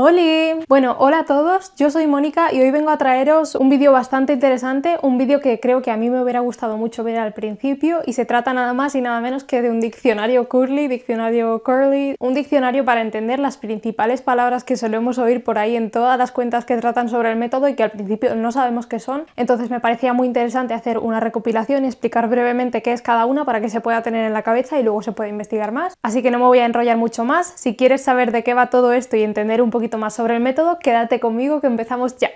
Hola, Bueno, hola a todos, yo soy Mónica y hoy vengo a traeros un vídeo bastante interesante, un vídeo que creo que a mí me hubiera gustado mucho ver al principio y se trata nada más y nada menos que de un diccionario curly, diccionario curly, un diccionario para entender las principales palabras que solemos oír por ahí en todas las cuentas que tratan sobre el método y que al principio no sabemos qué son. Entonces me parecía muy interesante hacer una recopilación y explicar brevemente qué es cada una para que se pueda tener en la cabeza y luego se pueda investigar más. Así que no me voy a enrollar mucho más. Si quieres saber de qué va todo esto y entender un poquito más sobre el método, quédate conmigo que empezamos ya.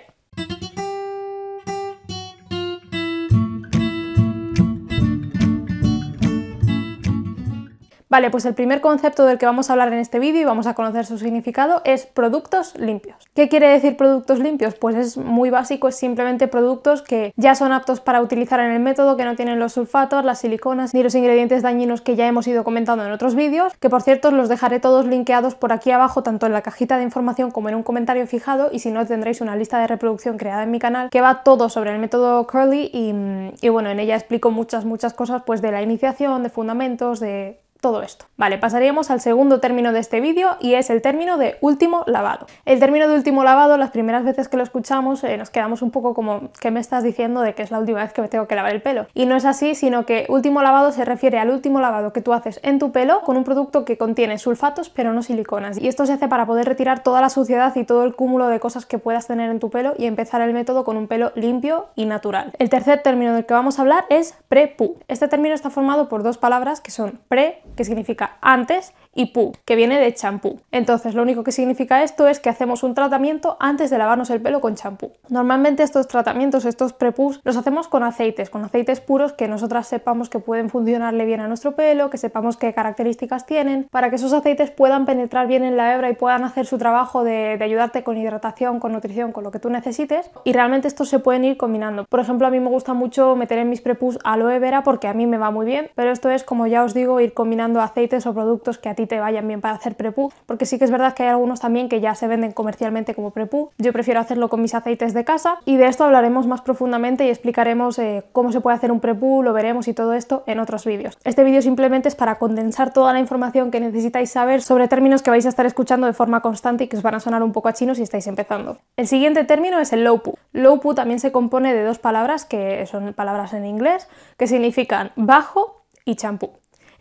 Vale, pues el primer concepto del que vamos a hablar en este vídeo y vamos a conocer su significado es productos limpios. ¿Qué quiere decir productos limpios? Pues es muy básico, es simplemente productos que ya son aptos para utilizar en el método, que no tienen los sulfatos, las siliconas ni los ingredientes dañinos que ya hemos ido comentando en otros vídeos, que por cierto los dejaré todos linkeados por aquí abajo, tanto en la cajita de información como en un comentario fijado y si no tendréis una lista de reproducción creada en mi canal que va todo sobre el método Curly y, y bueno, en ella explico muchas, muchas cosas pues de la iniciación, de fundamentos, de todo esto. Vale, pasaríamos al segundo término de este vídeo y es el término de último lavado. El término de último lavado, las primeras veces que lo escuchamos eh, nos quedamos un poco como, ¿qué me estás diciendo de que es la última vez que me tengo que lavar el pelo? Y no es así, sino que último lavado se refiere al último lavado que tú haces en tu pelo con un producto que contiene sulfatos pero no siliconas. Y esto se hace para poder retirar toda la suciedad y todo el cúmulo de cosas que puedas tener en tu pelo y empezar el método con un pelo limpio y natural. El tercer término del que vamos a hablar es pre Este término está formado por dos palabras que son pre que significa antes, y pu, que viene de champú. Entonces, lo único que significa esto es que hacemos un tratamiento antes de lavarnos el pelo con champú. Normalmente estos tratamientos, estos prepus, los hacemos con aceites, con aceites puros que nosotras sepamos que pueden funcionarle bien a nuestro pelo, que sepamos qué características tienen, para que esos aceites puedan penetrar bien en la hebra y puedan hacer su trabajo de, ayudarte con hidratación, con nutrición, con lo que tú necesites. Y realmente estos se pueden ir combinando. Por ejemplo, a mí me gusta mucho meter en mis prepus aloe vera porque a mí me va muy bien, pero esto es, como ya os digo, ir combinando aceites o productos que a ti y te vayan bien para hacer prepú, porque sí que es verdad que hay algunos también que ya se venden comercialmente como prepú. Yo prefiero hacerlo con mis aceites de casa y de esto hablaremos más profundamente y explicaremos eh, cómo se puede hacer un prepú, lo veremos y todo esto en otros vídeos. Este vídeo simplemente es para condensar toda la información que necesitáis saber sobre términos que vais a estar escuchando de forma constante y que os van a sonar un poco a chino si estáis empezando. El siguiente término es el low poo. Low poo también se compone de dos palabras que son palabras en inglés que significan bajo y champú.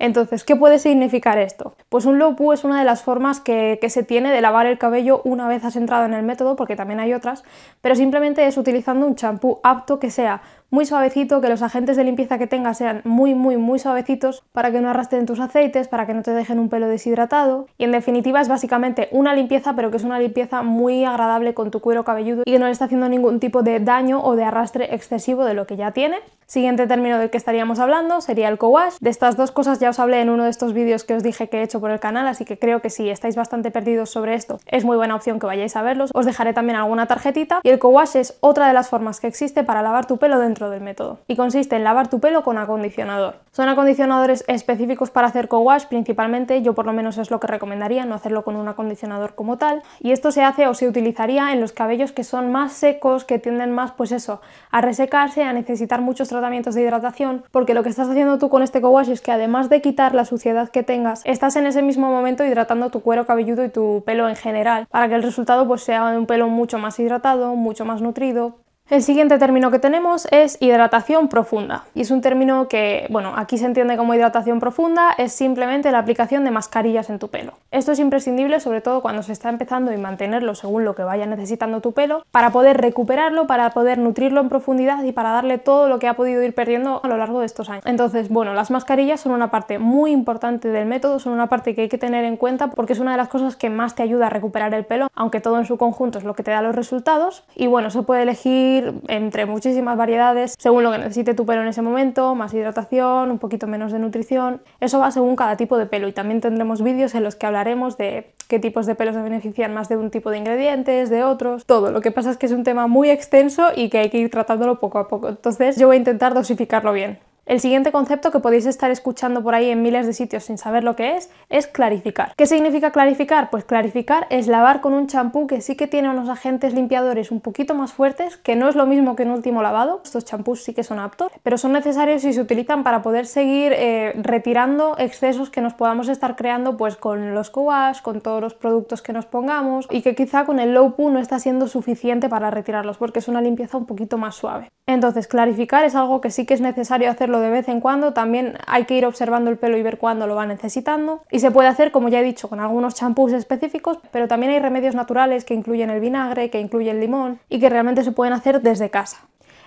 Entonces, ¿qué puede significar esto? Pues un low poo es una de las formas que, que se tiene de lavar el cabello una vez has entrado en el método, porque también hay otras, pero simplemente es utilizando un champú apto que sea muy suavecito, que los agentes de limpieza que tengas sean muy, muy, muy suavecitos para que no arrastren tus aceites, para que no te dejen un pelo deshidratado. Y en definitiva es básicamente una limpieza, pero que es una limpieza muy agradable con tu cuero cabelludo y que no le está haciendo ningún tipo de daño o de arrastre excesivo de lo que ya tiene. Siguiente término del que estaríamos hablando sería el co-wash. De estas dos cosas ya os hablé en uno de estos vídeos que os dije que he hecho por el canal, así que creo que si estáis bastante perdidos sobre esto, es muy buena opción que vayáis a verlos. Os dejaré también alguna tarjetita. Y el co-wash es otra de las formas que existe para lavar tu pelo dentro del método. Y consiste en lavar tu pelo con acondicionador. Son acondicionadores específicos para hacer co-wash, principalmente yo por lo menos es lo que recomendaría, no hacerlo con un acondicionador como tal. Y esto se hace o se utilizaría en los cabellos que son más secos, que tienden más, pues eso, a resecarse, a necesitar muchos tratamientos de hidratación, porque lo que estás haciendo tú con este co-wash es que además de quitar la suciedad que tengas, estás en ese mismo momento hidratando tu cuero cabelludo y tu pelo en general, para que el resultado pues sea un pelo mucho más hidratado, mucho más nutrido, el siguiente término que tenemos es hidratación profunda. Y es un término que, bueno, aquí se entiende como hidratación profunda, es simplemente la aplicación de mascarillas en tu pelo. Esto es imprescindible sobre todo cuando se está empezando y mantenerlo según lo que vaya necesitando tu pelo, para poder recuperarlo, para poder nutrirlo en profundidad y para darle todo lo que ha podido ir perdiendo a lo largo de estos años. Entonces, bueno, las mascarillas son una parte muy importante del método, son una parte que hay que tener en cuenta porque es una de las cosas que más te ayuda a recuperar el pelo, aunque todo en su conjunto es lo que te da los resultados. Y bueno, se puede elegir entre muchísimas variedades según lo que necesite tu pelo en ese momento, más hidratación, un poquito menos de nutrición. Eso va según cada tipo de pelo y también tendremos vídeos en los que hablaremos de qué tipos de pelos se benefician más de un tipo de ingredientes, de otros, todo. Lo que pasa es que es un tema muy extenso y que hay que ir tratándolo poco a poco. Entonces yo voy a intentar dosificarlo bien. El siguiente concepto que podéis estar escuchando por ahí en miles de sitios sin saber lo que es es clarificar. ¿Qué significa clarificar? Pues clarificar es lavar con un champú que sí que tiene unos agentes limpiadores un poquito más fuertes, que no es lo mismo que un último lavado. Estos champús sí que son aptos, pero son necesarios y se utilizan para poder seguir eh, retirando excesos que nos podamos estar creando pues con los coas, con todos los productos que nos pongamos y que quizá con el low poo no está siendo suficiente para retirarlos porque es una limpieza un poquito más suave. Entonces, clarificar es algo que sí que es necesario hacer de vez en cuando, también hay que ir observando el pelo y ver cuándo lo va necesitando. Y se puede hacer, como ya he dicho, con algunos champús específicos, pero también hay remedios naturales que incluyen el vinagre, que incluyen limón y que realmente se pueden hacer desde casa.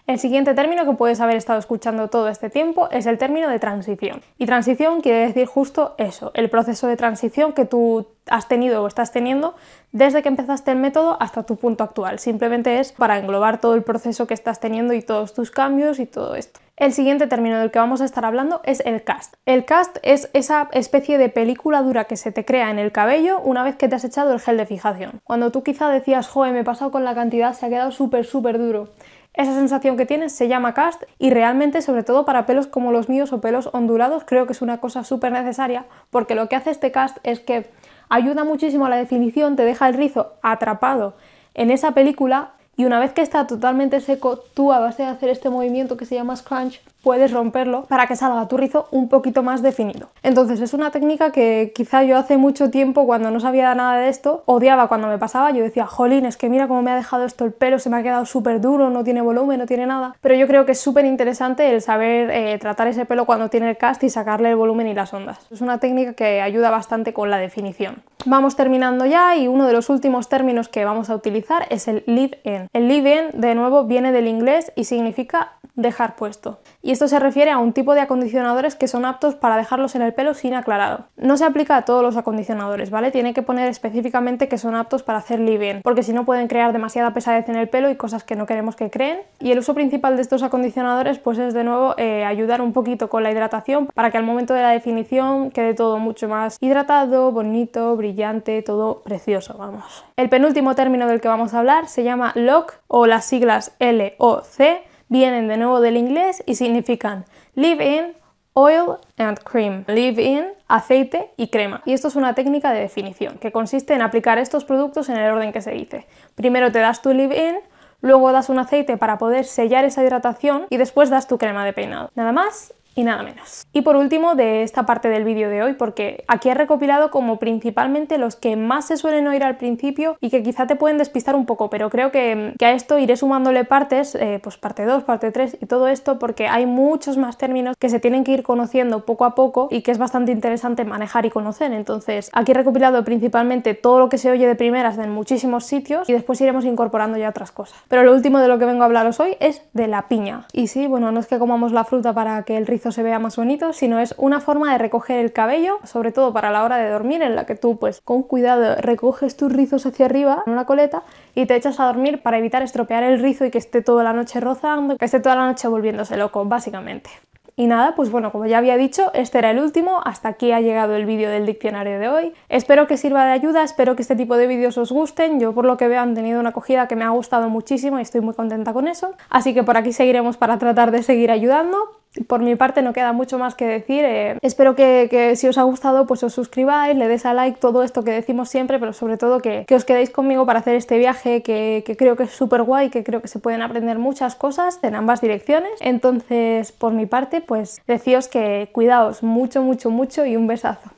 El siguiente término que puedes haber estado escuchando todo este tiempo es el término de transición. Y transición quiere decir justo eso, el proceso de transición que tú has tenido o estás teniendo desde que empezaste el método hasta tu punto actual. Simplemente es para englobar todo el proceso que estás teniendo y todos tus cambios y todo esto. El siguiente término del que vamos a estar hablando es el cast. El cast es esa especie de película dura que se te crea en el cabello una vez que te has echado el gel de fijación. Cuando tú quizá decías, joe, me he pasado con la cantidad, se ha quedado súper, súper duro. Esa sensación que tienes se llama cast y realmente sobre todo para pelos como los míos o pelos ondulados creo que es una cosa súper necesaria porque lo que hace este cast es que ayuda muchísimo a la definición, te deja el rizo atrapado en esa película y una vez que está totalmente seco, tú a base de hacer este movimiento que se llama scrunch, puedes romperlo para que salga tu rizo un poquito más definido. Entonces es una técnica que quizá yo hace mucho tiempo cuando no sabía nada de esto, odiaba cuando me pasaba, yo decía, jolín, es que mira cómo me ha dejado esto el pelo, se me ha quedado súper duro, no tiene volumen, no tiene nada, pero yo creo que es súper interesante el saber eh, tratar ese pelo cuando tiene el cast y sacarle el volumen y las ondas. Es una técnica que ayuda bastante con la definición. Vamos terminando ya y uno de los últimos términos que vamos a utilizar es el leave-in. El leave-in de nuevo viene del inglés y significa dejar puesto. Y esto se refiere a un tipo de acondicionadores que son aptos para dejarlos en el pelo sin aclarado. No se aplica a todos los acondicionadores, ¿vale? Tiene que poner específicamente que son aptos para hacer living, porque si no pueden crear demasiada pesadez en el pelo y cosas que no queremos que creen. Y el uso principal de estos acondicionadores pues es de nuevo eh, ayudar un poquito con la hidratación para que al momento de la definición quede todo mucho más hidratado, bonito, brillante, todo precioso, vamos. El penúltimo término del que vamos a hablar se llama LOC o las siglas L-O-C vienen de nuevo del inglés y significan live in, oil and cream, live in, aceite y crema. Y esto es una técnica de definición que consiste en aplicar estos productos en el orden que se dice. Primero te das tu live in, luego das un aceite para poder sellar esa hidratación y después das tu crema de peinado. Nada más y nada menos. Y por último, de esta parte del vídeo de hoy, porque aquí he recopilado como principalmente los que más se suelen oír al principio y que quizá te pueden despistar un poco, pero creo que, a esto iré sumándole partes, eh, pues parte 2, parte 3 y todo esto, porque hay muchos más términos que se tienen que ir conociendo poco a poco y que es bastante interesante manejar y conocer. Entonces, aquí he recopilado principalmente todo lo que se oye de primeras en muchísimos sitios y después iremos incorporando ya otras cosas. Pero lo último de lo que vengo a hablaros hoy es de la piña. Y sí, bueno, no es que comamos la fruta para que el rizo se vea más bonito, sino es una forma de recoger el cabello, sobre todo para la hora de dormir, en la que tú pues con cuidado recoges tus rizos hacia arriba en una coleta y te echas a dormir para evitar estropear el rizo y que esté toda la noche rozando, que esté toda la noche volviéndose loco, básicamente. Y nada, pues bueno, como ya había dicho, este era el último, hasta aquí ha llegado el vídeo del diccionario de hoy. Espero que sirva de ayuda, espero que este tipo de vídeos os gusten, yo por lo que veo han tenido una acogida que me ha gustado muchísimo y estoy muy contenta con eso. Así que por aquí seguiremos para tratar de seguir ayudando por mi parte no queda mucho más que decir. Eh, espero que, si os ha gustado pues os suscribáis, le des a like, todo esto que decimos siempre, pero sobre todo que, os quedéis conmigo para hacer este viaje que, que creo que es súper guay, que creo que se pueden aprender muchas cosas en ambas direcciones. Entonces, por mi parte, pues decíos que cuidaos mucho, mucho, mucho y un besazo.